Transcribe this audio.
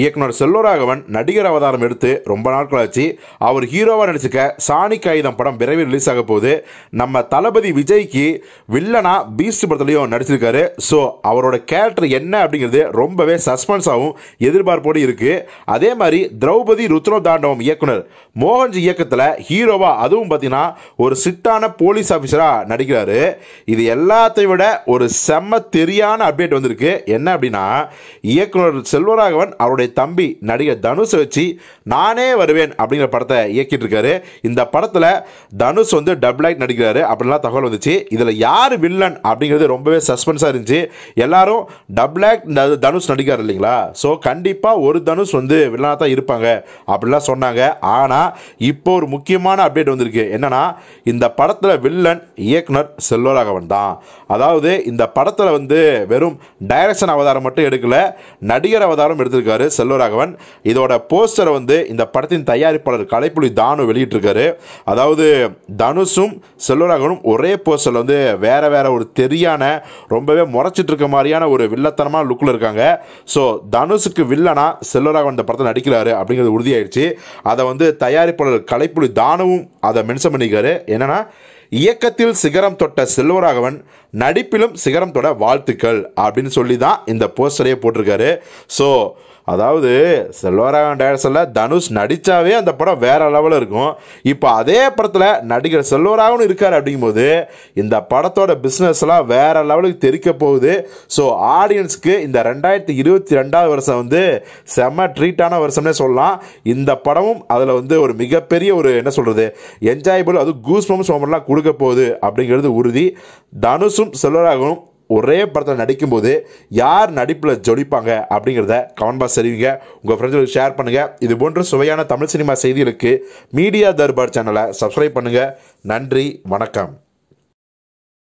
இயக்குனர் செல்லோராகவன் நடிகர் அவதாரம் எடுத்து ரொம்ப நாட்கள் ஆச்சு அவர் ஹீரோவாக நடிச்சுக்க சாணி காகிதம் படம் விரைவில் ரிலீஸ் ஆக போகுது நம்ம தளபதி விஜய்க்கு வில்லனா பீஸ்ட் படத்துலையும் நடிச்சிருக்காரு ஸோ அவரோட கேரக்டர் என்ன அப்படிங்கிறது ரொம்பவே சஸ்பென்ஸாகவும் எதிர்பார்ப்போடு இருக்குது அதே மாதிரி திரௌபதி ருத்ரோ தாண்டவம் இயக்குனர் மோகன்ஜி இயக்கத்தில் ஹீரோவா அதுவும் பார்த்தீங்கன்னா ஒரு சிட்டான போலீஸ் ஆஃபீஸராக நடிக்கிறாரு இது எல்லாத்தையும் விட ஒரு செம்ம தெரியான அப்டேட் வந்திருக்கு என்ன அப்படின்னா இயக்குனர் செல்வராகவன் அவருடைய தம்பி நடிகர் தனுஷ் வச்சு நானே வருவேன் அப்படிங்கிற படத்தை இயக்கிட்டு இருக்காரு இந்த படத்தில் தனுஷ் வந்து டபுள் ஆக்ட் நடிக்கிறாரு அப்படின்லாம் தகவல் வந்துச்சு இதில் யார் வில்லன் அப்படிங்கிறது ரொம்பவே சஸ்பென்ஸாக இருந்துச்சு எல்லாரும் டபுள் ஆக்ட் தனுஷ் நடிக்கிறார் இல்லைங்களா ஸோ கண்டிப்பாக ஒரு தனுஷ் வந்து வில்லனாக தான் இருப்பாங்க அப்படிலாம் சொன்னாங்க ஆனால் இப்போ ஒரு முக்கியமான அப்டேட் வந்திருக்கு என்னென்னா இந்த படத்தில் வில்லன் இயக்குனர் செல்வராகவன் தான் அதாவது இந்த படத்தில் வந்து வெறும் டைரக்ஷன் அவதாரம் மட்டும் எடுக்கல நடிகர் அவதாரம் எடுத்திருக்காரு செல்வராகவன் இதோட போஸ்டரை வந்து இந்த படத்தின் தயாரிப்பாளர் கலைப்புலி தானு வெளியிட்டிருக்காரு அதாவது தனுஷும் செல்வராகவனும் ஒரே போஸ்டரில் வந்து வேற வேற ஒரு தெரியான ரொம்பவே முறைச்சிட்டு இருக்க மாதிரியான ஒரு வில்லத்தனமான லுக்கில் இருக்காங்க ஸோ தனுஷுக்கு வில்லனா செல்வராகவன் இந்த படத்தை நடிக்கிறாரு அப்படிங்கிறது உறுதியாயிடுச்சு அதை வந்து தயாரிப்பாளர் கலைப்புலி தானுவும் அதை மென்ஷன் பண்ணிக்காரு என்னன்னா இயக்கத்தில் சிகரம் தொட்ட செல்வராகவன் நடிப்பிலும் சிகரம் தொட வாழ்த்துக்கள் அப்படின்னு சொல்லி தான் இந்த போஸ்டரையே போட்டிருக்காரு ஸோ அதாவது செல்வராகவன் டேரக்ஷனில் தனுஷ் நடித்தாவே அந்த படம் வேறு லெவலில் இருக்கும் இப்போ அதே படத்தில் நடிகர் செல்வராகவன் இருக்கார் அப்படிங்கும்போது இந்த படத்தோட பிஸ்னஸ்லாம் வேறு லெவலுக்கு தெரிக்க போகுது ஸோ ஆடியன்ஸுக்கு இந்த ரெண்டாயிரத்தி இருபத்தி ரெண்டாவது வருஷம் வந்து செம்ம ட்ரீட்டான வருஷம்னே சொல்லலாம் இந்த படமும் அதில் வந்து ஒரு மிகப்பெரிய ஒரு என்ன சொல்கிறது என்ஜாயபிள் அது கூஸ்மம் சோமர்லாம் கொடுக்க போகுது அப்படிங்கிறது உறுதி தனுஷும் செல்வராகவும் ஒரே படத்தில் நடிக்கும்போது யார் நடிப்பில் ஜொலிப்பாங்க அப்படிங்கிறத கமெண்ட் பாக்ஸ் தெரிவிங்க உங்கள் ஃப்ரெண்ட்ஸுக்கு ஷேர் பண்ணுங்கள் இது போன்ற சுவையான தமிழ் சினிமா செய்திகளுக்கு மீடியா தர்பார் சேனலை சப்ஸ்கிரைப் பண்ணுங்கள் நன்றி வணக்கம்